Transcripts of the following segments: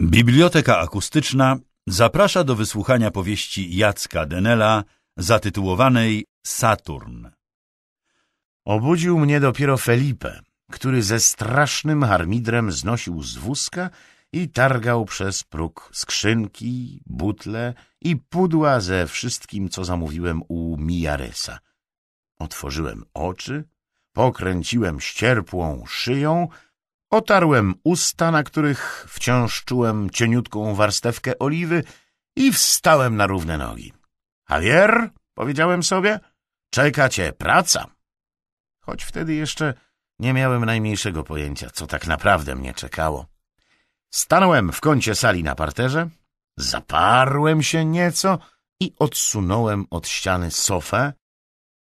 Biblioteka Akustyczna zaprasza do wysłuchania powieści Jacka Denela zatytułowanej Saturn. Obudził mnie dopiero Felipe, który ze strasznym harmidrem znosił z wózka i targał przez próg skrzynki, butle i pudła ze wszystkim, co zamówiłem u Mijaresa. Otworzyłem oczy, pokręciłem ścierpłą szyją Otarłem usta, na których wciąż czułem cieniutką warstewkę oliwy i wstałem na równe nogi. Javier, powiedziałem sobie, czeka cię praca. Choć wtedy jeszcze nie miałem najmniejszego pojęcia, co tak naprawdę mnie czekało. Stanąłem w kącie sali na parterze, zaparłem się nieco i odsunąłem od ściany sofę,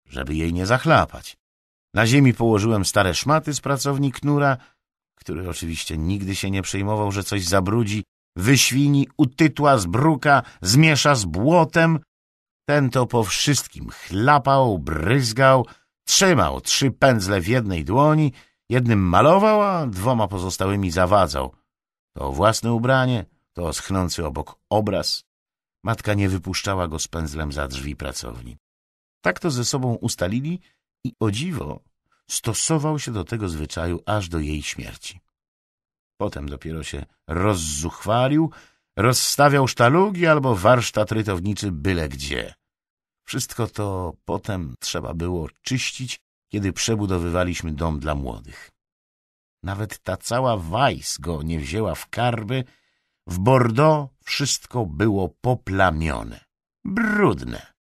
żeby jej nie zachlapać. Na ziemi położyłem stare szmaty z pracowni knura, który oczywiście nigdy się nie przejmował, że coś zabrudzi, wyświni, utytła, zbruka, zmiesza z błotem. Ten to po wszystkim chlapał, bryzgał, trzymał trzy pędzle w jednej dłoni, jednym malował, a dwoma pozostałymi zawadzał. To własne ubranie, to schnący obok obraz. Matka nie wypuszczała go z pędzlem za drzwi pracowni. Tak to ze sobą ustalili i o dziwo stosował się do tego zwyczaju aż do jej śmierci. Potem dopiero się rozzuchwalił, rozstawiał sztalugi albo warsztat rytowniczy byle gdzie. Wszystko to potem trzeba było czyścić, kiedy przebudowywaliśmy dom dla młodych. Nawet ta cała wajs go nie wzięła w karby. W Bordeaux wszystko było poplamione, brudne.